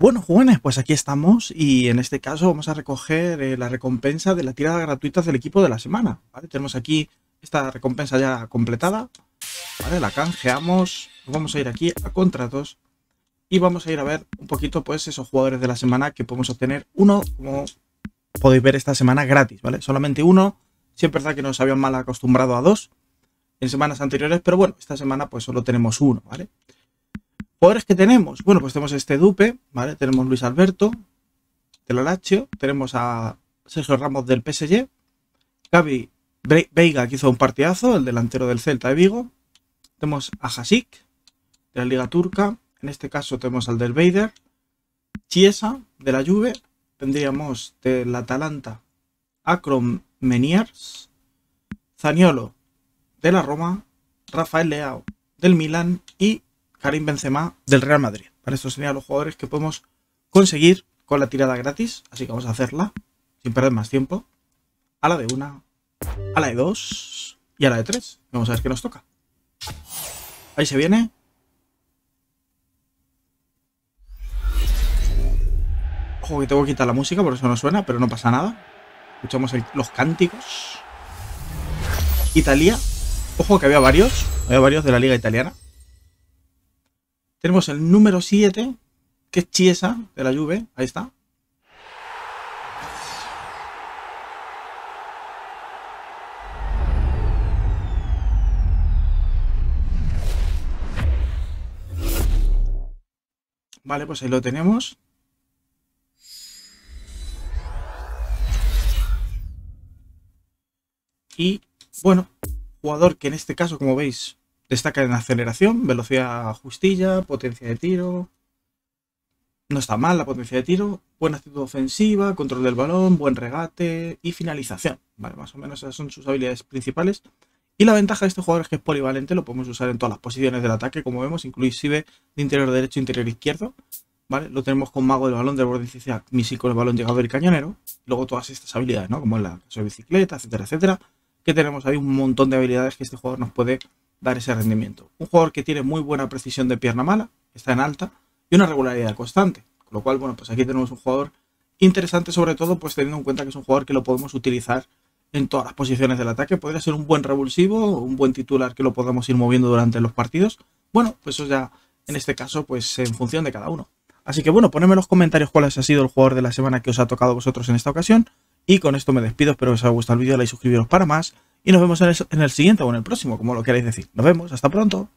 Bueno, jóvenes, pues aquí estamos y en este caso vamos a recoger eh, la recompensa de la tirada gratuita del equipo de la semana. Tenemos aquí esta recompensa ya completada. La canjeamos. Vamos a ir aquí a contratos y vamos a ir a ver un poquito pues esos jugadores de la semana que podemos obtener. Uno, como podéis ver esta semana, gratis, ¿vale? Solamente uno. Siempre es verdad que nos habían mal acostumbrado a dos en semanas anteriores, pero bueno, esta semana pues solo tenemos uno, ¿vale? vale Poderes que tenemos. Bueno, pues tenemos este Dupe, ¿vale? Tenemos Luis Alberto del Alacio, tenemos a Sergio Ramos del PSG, Gaby Veiga que hizo un partidazo, el delantero del Celta de Vigo. Tenemos a Hasik de la Liga Turca, en este caso tenemos al del Vader, Chiesa de la Juve, tendríamos del Atalanta Akron Meniers, Zaniolo de la Roma, Rafael Leao del Milán y Karim Benzema del Real Madrid. Para estos serían los jugadores que podemos conseguir con la tirada gratis. Así que vamos a hacerla, sin perder más tiempo. A la de una, a la de dos y a la de tres. Vamos a ver qué nos toca. Ahí se viene. Ojo que tengo que quitar la música, por eso no suena, pero no pasa nada. Escuchamos los cánticos. Italia. Ojo que había varios. Había varios de la liga italiana. Tenemos el número 7, que es Chiesa, de la Juve. Ahí está. Vale, pues ahí lo tenemos. Y, bueno, jugador que en este caso, como veis, Destaca en aceleración, velocidad justilla, potencia de tiro. No está mal la potencia de tiro. Buena actitud ofensiva, control del balón, buen regate y finalización. Vale, más o menos esas son sus habilidades principales. Y la ventaja de este jugador es que es polivalente, lo podemos usar en todas las posiciones del ataque, como vemos, inclusive de interior derecho, interior izquierdo. ¿Vale? Lo tenemos con mago del balón, de borde misil con el balón, llegador y cañonero. Luego todas estas habilidades, ¿no? Como la bicicleta, etcétera, etcétera. Que tenemos ahí un montón de habilidades que este jugador nos puede dar ese rendimiento. Un jugador que tiene muy buena precisión de pierna mala, está en alta, y una regularidad constante. Con lo cual, bueno, pues aquí tenemos un jugador interesante, sobre todo, pues teniendo en cuenta que es un jugador que lo podemos utilizar en todas las posiciones del ataque. Podría ser un buen revulsivo, un buen titular que lo podamos ir moviendo durante los partidos. Bueno, pues eso ya, en este caso, pues en función de cada uno. Así que bueno, ponedme en los comentarios cuál ha sido el jugador de la semana que os ha tocado a vosotros en esta ocasión. Y con esto me despido, espero que os haya gustado el vídeo, like, suscribiros para más y nos vemos en en el siguiente o en el próximo, como lo queráis decir. Nos vemos, hasta pronto.